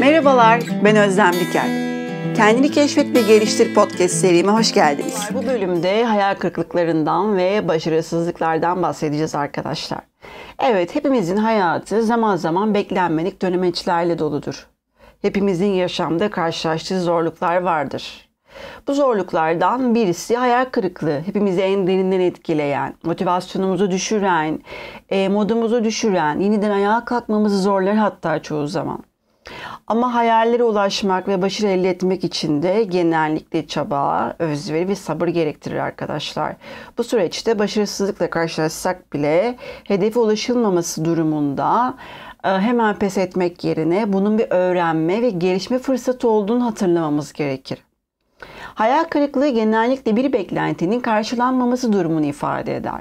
Merhabalar, ben Özlem Diker. Kendini Keşfet ve Geliştir podcast serime hoş geldiniz. Bu bölümde hayal kırıklıklarından ve başarısızlıklardan bahsedeceğiz arkadaşlar. Evet, hepimizin hayatı zaman zaman beklenmedik dönemeçlerle doludur. Hepimizin yaşamda karşılaştığı zorluklar vardır. Bu zorluklardan birisi hayal kırıklığı. Hepimizi en derinden etkileyen, motivasyonumuzu düşüren, e, modumuzu düşüren, yeniden ayağa kalkmamızı zorlar hatta çoğu zaman. Ama hayallere ulaşmak ve başarı elde etmek için de genellikle çaba, özveri ve sabır gerektirir arkadaşlar. Bu süreçte başarısızlıkla karşılaşsak bile hedefe ulaşılmaması durumunda e, hemen pes etmek yerine bunun bir öğrenme ve gelişme fırsatı olduğunu hatırlamamız gerekir. Hayal kırıklığı genellikle bir beklentinin karşılanmaması durumunu ifade eder.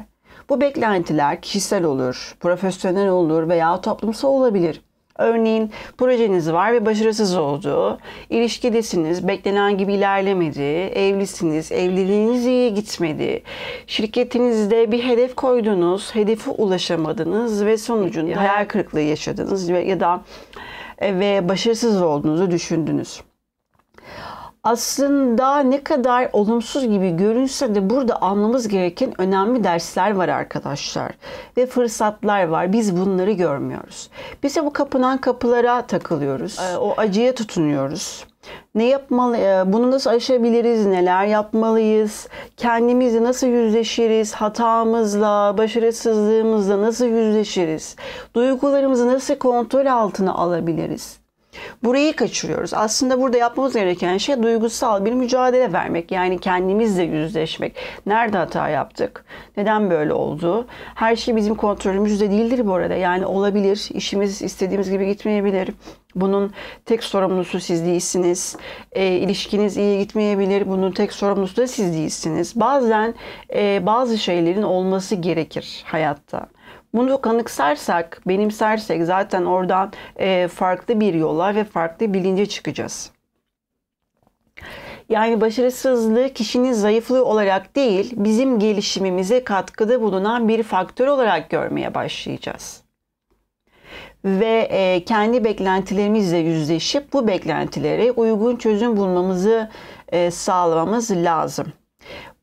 Bu beklentiler kişisel olur, profesyonel olur veya toplumsal olabilir. Örneğin projeniz var ve başarısız oldu. İlişkidesiniz, beklenen gibi ilerlemedi. Evlisiniz, evliliğiniz iyi gitmedi. Şirketinizde bir hedef koydunuz, hedefe ulaşamadınız ve sonucunda hayal kırıklığı yaşadınız ve ya da e, ve başarısız olduğunuzu düşündünüz aslında ne kadar olumsuz gibi görünse de burada almamız gereken önemli dersler var arkadaşlar. Ve fırsatlar var. Biz bunları görmüyoruz. Bize bu kapanan kapılara takılıyoruz. O acıya tutunuyoruz. Ne yapmalı, e, bunu nasıl aşabiliriz, neler yapmalıyız, Kendimizi nasıl yüzleşiriz, hatamızla, başarısızlığımızla nasıl yüzleşiriz, duygularımızı nasıl kontrol altına alabiliriz? Burayı kaçırıyoruz. Aslında burada yapmamız gereken şey duygusal bir mücadele vermek. Yani kendimizle yüzleşmek. Nerede hata yaptık? Neden böyle oldu? Her şey bizim kontrolümüzde değildir bu arada. Yani olabilir. İşimiz istediğimiz gibi gitmeyebilir. Bunun tek sorumlusu siz değilsiniz. E, ilişkiniz iyi gitmeyebilir. Bunun tek sorumlusu da siz değilsiniz. Bazen e, bazı şeylerin olması gerekir hayatta. Bunu kanıksarsak, benimsersek zaten orada e, farklı bir yola ve farklı bilince çıkacağız. Yani başarısızlığı kişinin zayıflığı olarak değil, bizim gelişimimize katkıda bulunan bir faktör olarak görmeye başlayacağız. Ve e, kendi beklentilerimizle yüzleşip bu beklentilere uygun çözüm bulmamızı e, sağlamamız lazım.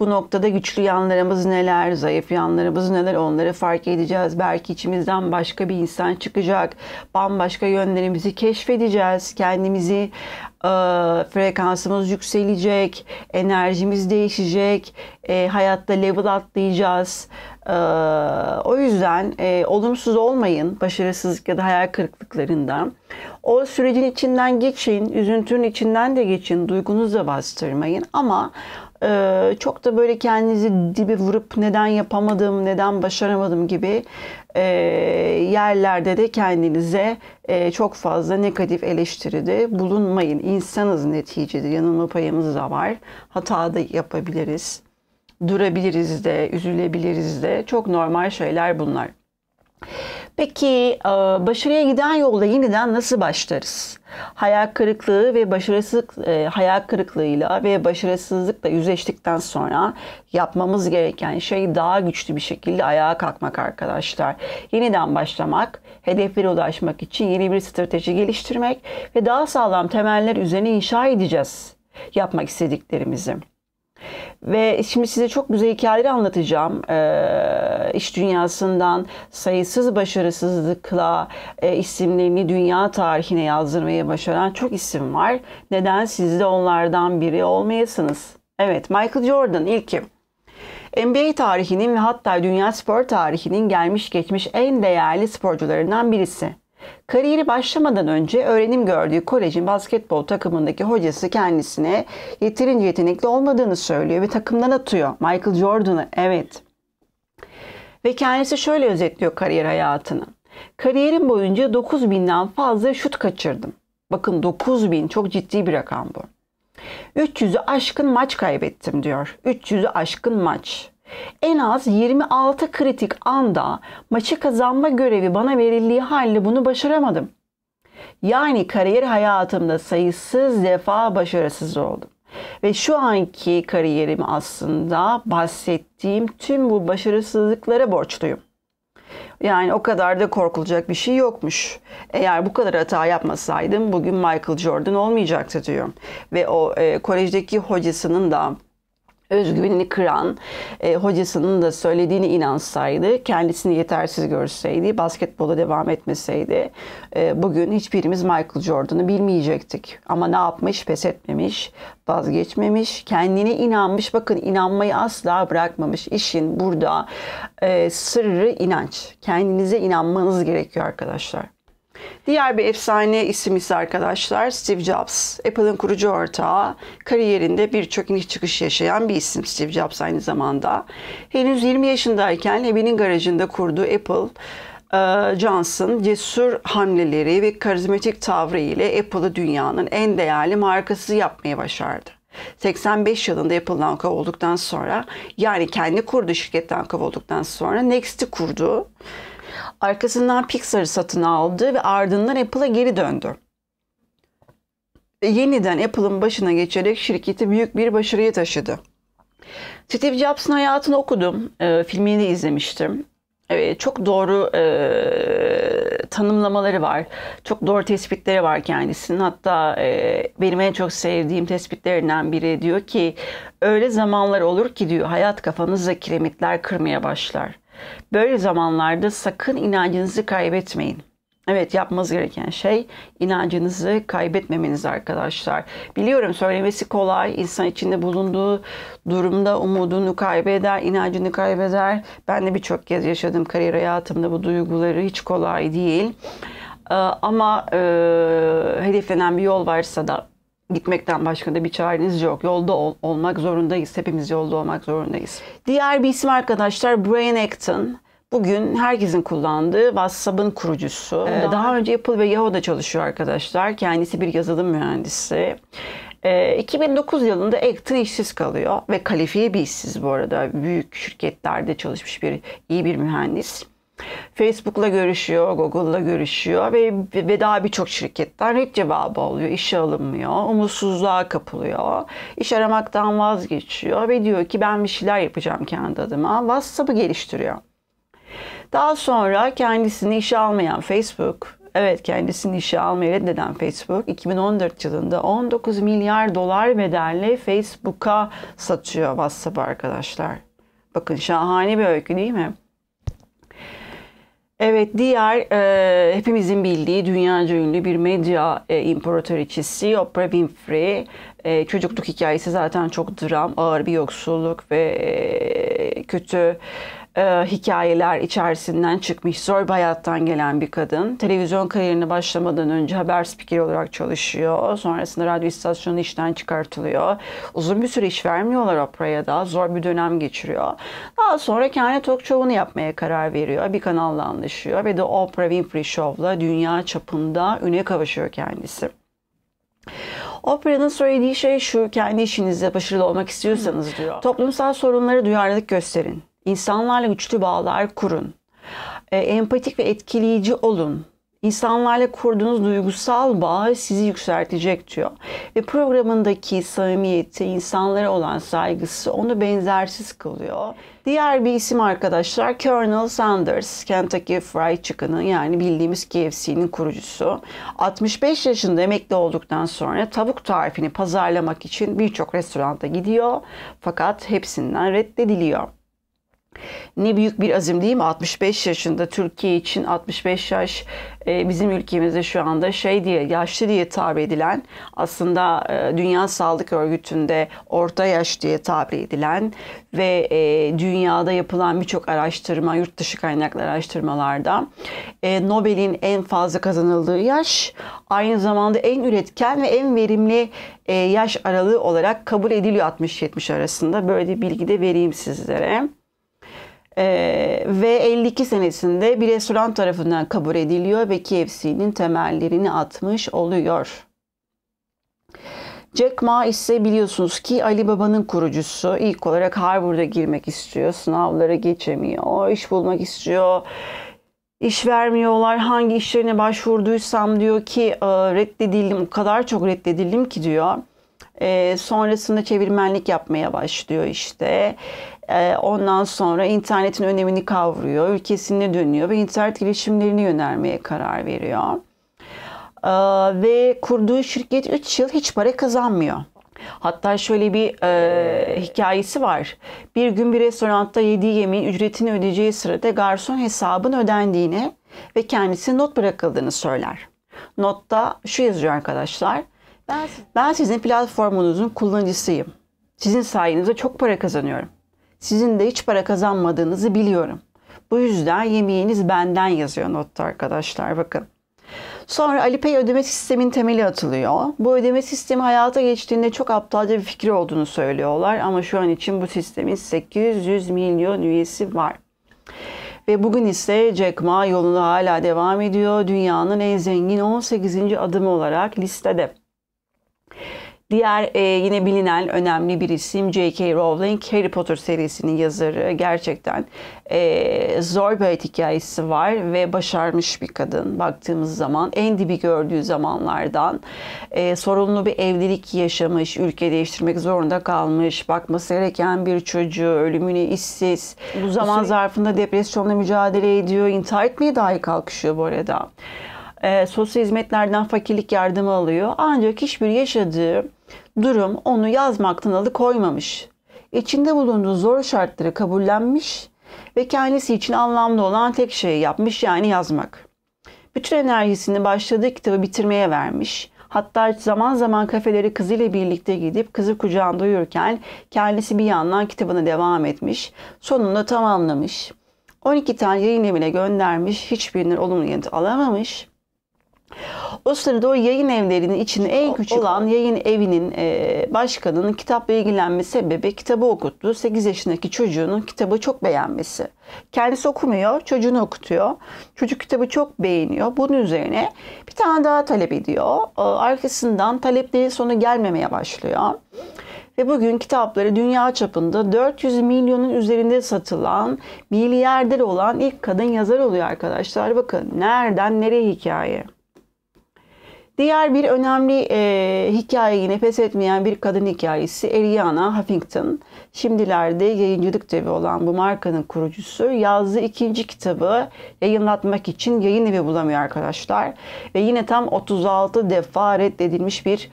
Bu noktada güçlü yanlarımız neler, zayıf yanlarımız neler onları fark edeceğiz. Belki içimizden başka bir insan çıkacak. Bambaşka yönlerimizi keşfedeceğiz. Kendimizi e, frekansımız yükselecek, enerjimiz değişecek, e, hayatta level atlayacağız. E, o yüzden e, olumsuz olmayın başarısızlık ya da hayal kırıklıklarından. O sürecin içinden geçin, üzüntünün içinden de geçin, duygunuzu da bastırmayın ama ee, çok da böyle kendinizi dibe vurup neden yapamadım, neden başaramadım gibi ee, yerlerde de kendinize e, çok fazla negatif eleştiride bulunmayın. İnsanız neticede yanılma payımız da var. Hata da yapabiliriz. Durabiliriz de, üzülebiliriz de. Çok normal şeyler bunlar. Peki e, başarıya giden yolda yeniden nasıl başlarız? Hayal kırıklığı ve başarısızlık e, hayal kırıklığıyla ve başarısızlıkla yüzleştikten sonra yapmamız gereken şey daha güçlü bir şekilde ayağa kalkmak arkadaşlar. Yeniden başlamak, hedeflere ulaşmak için yeni bir strateji geliştirmek ve daha sağlam temeller üzerine inşa edeceğiz yapmak istediklerimizi. Ve şimdi size çok güzel hikayeleri anlatacağım. E, iş dünyasından sayısız başarısızlıkla e, isimlerini dünya tarihine yazdırmayı başaran çok isim var. Neden siz de onlardan biri olmayasınız? Evet, Michael Jordan ilkim. NBA tarihinin ve hatta dünya spor tarihinin gelmiş geçmiş en değerli sporcularından birisi. Kariyeri başlamadan önce öğrenim gördüğü kolejin basketbol takımındaki hocası kendisine yeterince yetenekli olmadığını söylüyor ve takımdan atıyor. Michael Jordan'ı evet. Ve kendisi şöyle özetliyor kariyer hayatını. Kariyerim boyunca 9000'den fazla şut kaçırdım. Bakın 9000 çok ciddi bir rakam bu. 300'ü aşkın maç kaybettim diyor. 300'ü aşkın maç. En az 26 kritik anda maçı kazanma görevi bana verildiği halde bunu başaramadım. Yani kariyer hayatımda sayısız defa başarısız oldum. Ve şu anki kariyerim aslında bahsettiğim tüm bu başarısızlıklara borçluyum. Yani o kadar da korkulacak bir şey yokmuş. Eğer bu kadar hata yapmasaydım bugün Michael Jordan olmayacaktı diyor. Ve o e, kolejdeki hocasının da özgüvenini kıran, e, hocasının da söylediğini inansaydı, kendisini yetersiz görseydi, basketbola devam etmeseydi e, bugün hiçbirimiz Michael Jordan'ı bilmeyecektik. Ama ne yapmış? Pes etmemiş, vazgeçmemiş, kendine inanmış. Bakın inanmayı asla bırakmamış. İşin burada e, sırrı inanç. Kendinize inanmanız gerekiyor arkadaşlar. Diğer bir efsane isim ise arkadaşlar Steve Jobs. Apple'ın kurucu ortağı, kariyerinde birçok iniş çıkış yaşayan bir isim Steve Jobs aynı zamanda. Henüz 20 yaşındayken evinin garajında kurduğu Apple e, Johnson cesur hamleleri ve karizmatik tavrı ile Apple'ı dünyanın en değerli markası yapmaya başardı. 85 yılında Apple'dan kovulduktan sonra yani kendi kurduğu şirketten kovulduktan sonra Next'i kurdu. Arkasından Pixar'ı satın aldı ve ardından Apple'a geri döndü. Ve yeniden Apple'ın başına geçerek şirketi büyük bir başarıya taşıdı. Steve Jobs'ın hayatını okudum. E, filmini de izlemiştim. Evet, çok doğru e, tanımlamaları var. Çok doğru tespitleri var kendisinin. Hatta e, benim en çok sevdiğim tespitlerinden biri diyor ki öyle zamanlar olur ki diyor hayat kafanızda kiremitler kırmaya başlar. Böyle zamanlarda sakın inancınızı kaybetmeyin. Evet yapmanız gereken şey inancınızı kaybetmemeniz arkadaşlar. Biliyorum söylemesi kolay. İnsan içinde bulunduğu durumda umudunu kaybeder, inancını kaybeder. Ben de birçok kez yaşadım kariyer hayatımda bu duyguları hiç kolay değil. Ee, ama e, hedeflenen bir yol varsa da gitmekten başka da bir çareniz yok. Yolda ol, olmak zorundayız. Hepimiz yolda olmak zorundayız. Diğer bir isim arkadaşlar Brian Acton. Bugün herkesin kullandığı WhatsApp'ın kurucusu. Ee, daha, önce Apple ve Yahoo'da çalışıyor arkadaşlar. Kendisi bir yazılım mühendisi. E, ee, 2009 yılında Acton işsiz kalıyor ve kalifiye bir işsiz bu arada. Büyük şirketlerde çalışmış bir iyi bir mühendis. Facebook'la görüşüyor, Google'la görüşüyor ve, ve daha birçok şirketten red cevabı alıyor. İşe alınmıyor, umutsuzluğa kapılıyor. iş aramaktan vazgeçiyor ve diyor ki ben bir şeyler yapacağım kendi adıma. WhatsApp'ı geliştiriyor. Daha sonra kendisini işe almayan Facebook, evet kendisini işe almayı reddeden Facebook 2014 yılında 19 milyar dolar bedelle Facebook'a satıyor WhatsApp arkadaşlar. Bakın şahane bir öykü değil mi? Evet, diğer e, hepimizin bildiği dünyaca ünlü bir medya e, imparatoriçesi Oprah Winfrey. E, çocukluk hikayesi zaten çok dram, ağır bir yoksulluk ve e, kötü e, hikayeler içerisinden çıkmış zor bir hayattan gelen bir kadın. Televizyon kariyerine başlamadan önce haber spikeri olarak çalışıyor. Sonrasında radyo istasyonu işten çıkartılıyor. Uzun bir süre iş vermiyorlar Oprah'ya da. Zor bir dönem geçiriyor. Daha sonra kendi talk show'unu yapmaya karar veriyor. Bir kanalla anlaşıyor ve de Oprah Winfrey Show'la dünya çapında üne kavuşuyor kendisi. Opera'nın söylediği şey şu, kendi işinizde başarılı olmak istiyorsanız diyor. Toplumsal sorunları duyarlılık gösterin. İnsanlarla güçlü bağlar kurun. E, empatik ve etkileyici olun. İnsanlarla kurduğunuz duygusal bağ sizi yükseltecek diyor. Ve programındaki samimiyeti, insanlara olan saygısı onu benzersiz kılıyor. Diğer bir isim arkadaşlar Colonel Sanders, Kentucky Fried Chicken'ın yani bildiğimiz KFC'nin kurucusu. 65 yaşında emekli olduktan sonra tavuk tarifini pazarlamak için birçok restoranda gidiyor fakat hepsinden reddediliyor. Ne büyük bir azim değil mi? 65 yaşında Türkiye için 65 yaş e, bizim ülkemizde şu anda şey diye yaşlı diye tabir edilen aslında e, Dünya Sağlık Örgütü'nde orta yaş diye tabir edilen ve e, dünyada yapılan birçok araştırma, yurt dışı kaynaklı araştırmalarda Nobel'in en fazla kazanıldığı yaş aynı zamanda en üretken ve en verimli yaş aralığı olarak kabul ediliyor 60-70 arasında. Böyle bir bilgi de vereyim sizlere. Ee, ve 52 senesinde bir restoran tarafından kabul ediliyor ve KFC'nin temellerini atmış oluyor. Jack Ma ise biliyorsunuz ki Ali Baba'nın kurucusu. İlk olarak Harvard'a girmek istiyor. Sınavlara geçemiyor. iş bulmak istiyor. İş vermiyorlar. Hangi işlerine başvurduysam diyor ki reddedildim. O kadar çok reddedildim ki diyor. E, sonrasında çevirmenlik yapmaya başlıyor işte. E, ondan sonra internetin önemini kavruyor, ülkesine dönüyor ve internet girişimlerini yönelmeye karar veriyor. E, ve kurduğu şirket 3 yıl hiç para kazanmıyor. Hatta şöyle bir e, hikayesi var. Bir gün bir restoranda yediği yemeğin ücretini ödeyeceği sırada garson hesabın ödendiğini ve kendisi not bırakıldığını söyler. Notta şu yazıyor arkadaşlar. Ben, ben sizin platformunuzun kullanıcısıyım. Sizin sayenizde çok para kazanıyorum. Sizin de hiç para kazanmadığınızı biliyorum. Bu yüzden yemeğiniz benden yazıyor notta arkadaşlar bakın. Sonra Alipay ödeme sistemin temeli atılıyor. Bu ödeme sistemi hayata geçtiğinde çok aptalca bir fikir olduğunu söylüyorlar ama şu an için bu sistemin 800 milyon üyesi var. Ve bugün ise Jack Ma yolunda hala devam ediyor. Dünyanın en zengin 18. adımı olarak listede. Diğer e, yine bilinen önemli bir isim J.K. Rowling Harry Potter serisinin yazarı gerçekten e, zor bir hikayesi var ve başarmış bir kadın baktığımız zaman en dibi gördüğü zamanlardan e, sorunlu bir evlilik yaşamış ülke değiştirmek zorunda kalmış bakması gereken bir çocuğu ölümüne işsiz bu zaman zarfında depresyonla mücadele ediyor intihar etmeye dahi kalkışıyor bu arada e, sosyal hizmetlerden fakirlik yardımı alıyor. Ancak hiçbir yaşadığı durum onu yazmaktan alıkoymamış. İçinde bulunduğu zor şartları kabullenmiş ve kendisi için anlamlı olan tek şeyi yapmış yani yazmak. Bütün enerjisini başladığı kitabı bitirmeye vermiş. Hatta zaman zaman kafeleri kızıyla birlikte gidip kızı kucağında uyurken kendisi bir yandan kitabına devam etmiş. Sonunda tamamlamış. 12 tane yayın evine göndermiş. Hiçbirinin olumlu yanıt alamamış. O sırada o yayın evlerinin içinde en küçük olan yayın evinin e, başkanının kitapla ilgilenme sebebi kitabı okuttu. 8 yaşındaki çocuğunun kitabı çok beğenmesi. Kendisi okumuyor, çocuğunu okutuyor. Çocuk kitabı çok beğeniyor. Bunun üzerine bir tane daha talep ediyor. E, arkasından taleplerin sonu gelmemeye başlıyor. Ve bugün kitapları dünya çapında 400 milyonun üzerinde satılan, milyarder olan ilk kadın yazar oluyor arkadaşlar. Bakın nereden nereye hikaye. Diğer bir önemli e, hikaye yine pes etmeyen bir kadın hikayesi Eliana Huffington. Şimdilerde yayıncılık devi olan bu markanın kurucusu yazdığı ikinci kitabı yayınlatmak için yayın evi bulamıyor arkadaşlar. Ve yine tam 36 defa reddedilmiş bir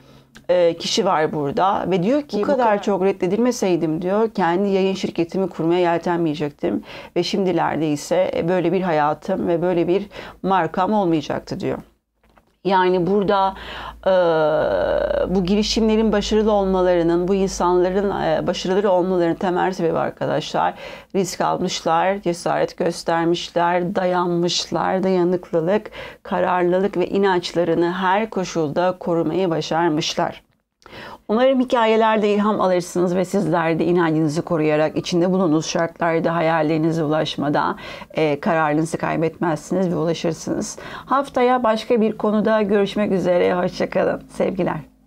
e, kişi var burada ve diyor ki bu kadar, bu kadar çok reddedilmeseydim diyor kendi yayın şirketimi kurmaya yeltenmeyecektim ve şimdilerde ise böyle bir hayatım ve böyle bir markam olmayacaktı diyor. Yani burada e, bu girişimlerin başarılı olmalarının, bu insanların e, başarılı olmalarının temel sebebi arkadaşlar risk almışlar, cesaret göstermişler, dayanmışlar, dayanıklılık, kararlılık ve inançlarını her koşulda korumayı başarmışlar. Umarım hikayelerde ilham alırsınız ve sizler de inancınızı koruyarak içinde bulunduğunuz şartlarda hayallerinize ulaşmada e, kararınızı kaybetmezsiniz ve ulaşırsınız. Haftaya başka bir konuda görüşmek üzere. Hoşçakalın. Sevgiler.